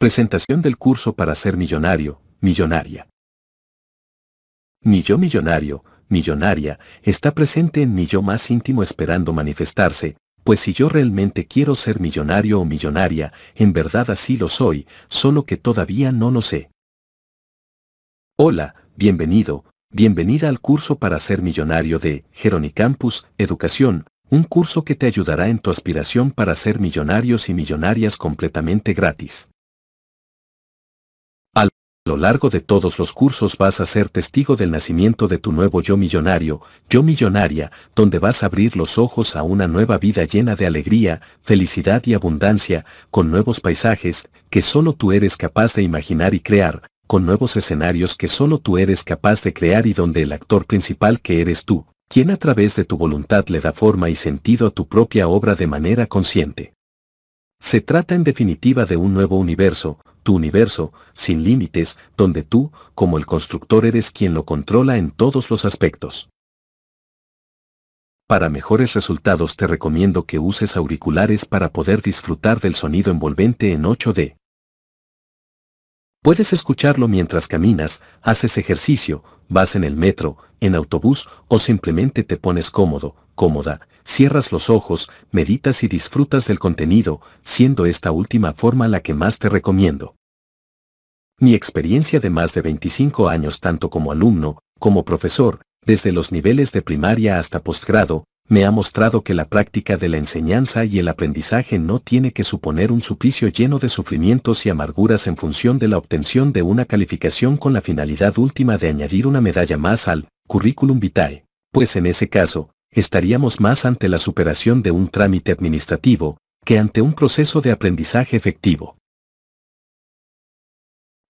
Presentación del curso para ser millonario, millonaria. Mi yo millonario, millonaria, está presente en mi yo más íntimo esperando manifestarse, pues si yo realmente quiero ser millonario o millonaria, en verdad así lo soy, solo que todavía no lo sé. Hola, bienvenido, bienvenida al curso para ser millonario de Geronicampus Educación, un curso que te ayudará en tu aspiración para ser millonarios y millonarias completamente gratis lo largo de todos los cursos vas a ser testigo del nacimiento de tu nuevo yo millonario, yo millonaria, donde vas a abrir los ojos a una nueva vida llena de alegría, felicidad y abundancia, con nuevos paisajes que solo tú eres capaz de imaginar y crear, con nuevos escenarios que solo tú eres capaz de crear y donde el actor principal que eres tú, quien a través de tu voluntad le da forma y sentido a tu propia obra de manera consciente. Se trata en definitiva de un nuevo universo, tu universo, sin límites, donde tú, como el constructor, eres quien lo controla en todos los aspectos. Para mejores resultados te recomiendo que uses auriculares para poder disfrutar del sonido envolvente en 8D. Puedes escucharlo mientras caminas, haces ejercicio, vas en el metro, en autobús o simplemente te pones cómodo, cómoda, cierras los ojos, meditas y disfrutas del contenido, siendo esta última forma la que más te recomiendo. Mi experiencia de más de 25 años tanto como alumno, como profesor, desde los niveles de primaria hasta postgrado, me ha mostrado que la práctica de la enseñanza y el aprendizaje no tiene que suponer un suplicio lleno de sufrimientos y amarguras en función de la obtención de una calificación con la finalidad última de añadir una medalla más al currículum vitae, pues en ese caso, estaríamos más ante la superación de un trámite administrativo que ante un proceso de aprendizaje efectivo.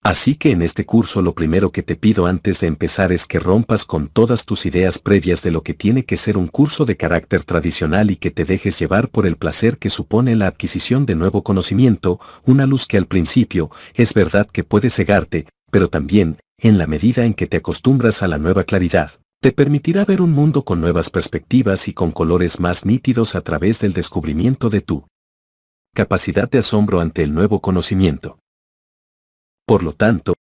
Así que en este curso lo primero que te pido antes de empezar es que rompas con todas tus ideas previas de lo que tiene que ser un curso de carácter tradicional y que te dejes llevar por el placer que supone la adquisición de nuevo conocimiento, una luz que al principio es verdad que puede cegarte, pero también, en la medida en que te acostumbras a la nueva claridad, te permitirá ver un mundo con nuevas perspectivas y con colores más nítidos a través del descubrimiento de tu capacidad de asombro ante el nuevo conocimiento. Por lo tanto,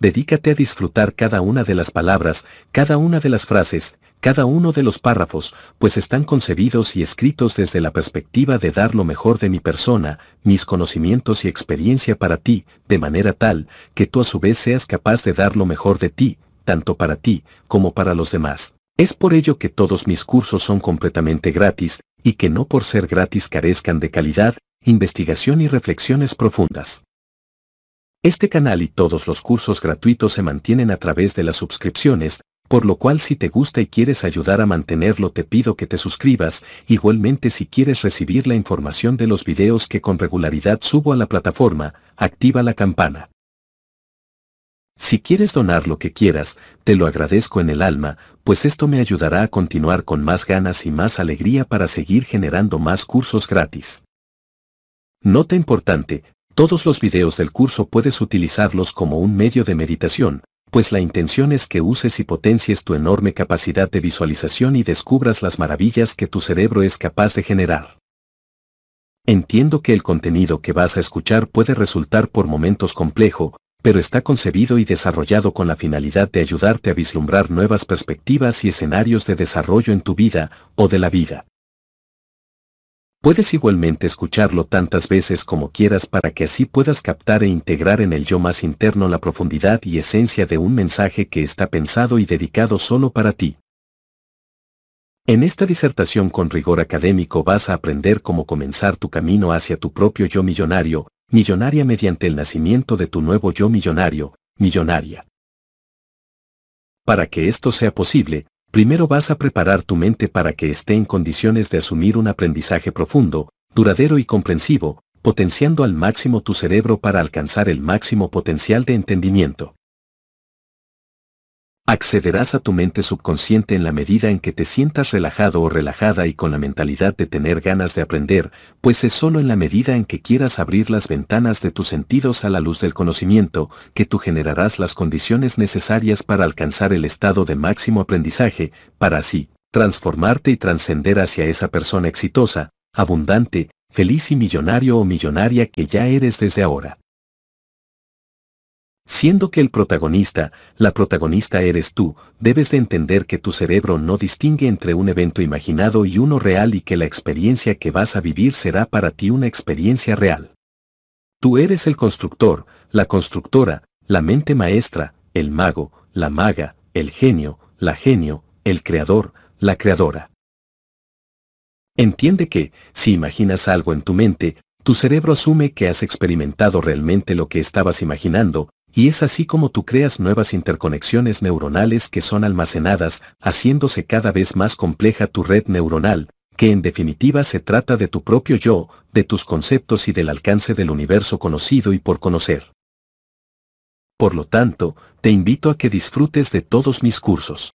dedícate a disfrutar cada una de las palabras, cada una de las frases, cada uno de los párrafos, pues están concebidos y escritos desde la perspectiva de dar lo mejor de mi persona, mis conocimientos y experiencia para ti, de manera tal que tú a su vez seas capaz de dar lo mejor de ti, tanto para ti como para los demás. Es por ello que todos mis cursos son completamente gratis, y que no por ser gratis carezcan de calidad, investigación y reflexiones profundas. Este canal y todos los cursos gratuitos se mantienen a través de las suscripciones, por lo cual si te gusta y quieres ayudar a mantenerlo te pido que te suscribas, igualmente si quieres recibir la información de los videos que con regularidad subo a la plataforma, activa la campana. Si quieres donar lo que quieras, te lo agradezco en el alma, pues esto me ayudará a continuar con más ganas y más alegría para seguir generando más cursos gratis. Nota importante, todos los videos del curso puedes utilizarlos como un medio de meditación, pues la intención es que uses y potencies tu enorme capacidad de visualización y descubras las maravillas que tu cerebro es capaz de generar. Entiendo que el contenido que vas a escuchar puede resultar por momentos complejo, pero está concebido y desarrollado con la finalidad de ayudarte a vislumbrar nuevas perspectivas y escenarios de desarrollo en tu vida o de la vida. Puedes igualmente escucharlo tantas veces como quieras para que así puedas captar e integrar en el yo más interno la profundidad y esencia de un mensaje que está pensado y dedicado solo para ti. En esta disertación con rigor académico vas a aprender cómo comenzar tu camino hacia tu propio yo millonario, millonaria mediante el nacimiento de tu nuevo yo millonario, millonaria. Para que esto sea posible, primero vas a preparar tu mente para que esté en condiciones de asumir un aprendizaje profundo, duradero y comprensivo, potenciando al máximo tu cerebro para alcanzar el máximo potencial de entendimiento accederás a tu mente subconsciente en la medida en que te sientas relajado o relajada y con la mentalidad de tener ganas de aprender, pues es solo en la medida en que quieras abrir las ventanas de tus sentidos a la luz del conocimiento que tú generarás las condiciones necesarias para alcanzar el estado de máximo aprendizaje, para así transformarte y trascender hacia esa persona exitosa, abundante, feliz y millonario o millonaria que ya eres desde ahora. Siendo que el protagonista, la protagonista eres tú, debes de entender que tu cerebro no distingue entre un evento imaginado y uno real y que la experiencia que vas a vivir será para ti una experiencia real. Tú eres el constructor, la constructora, la mente maestra, el mago, la maga, el genio, la genio, el creador, la creadora. Entiende que, si imaginas algo en tu mente, tu cerebro asume que has experimentado realmente lo que estabas imaginando, y es así como tú creas nuevas interconexiones neuronales que son almacenadas, haciéndose cada vez más compleja tu red neuronal, que en definitiva se trata de tu propio yo, de tus conceptos y del alcance del universo conocido y por conocer. Por lo tanto, te invito a que disfrutes de todos mis cursos.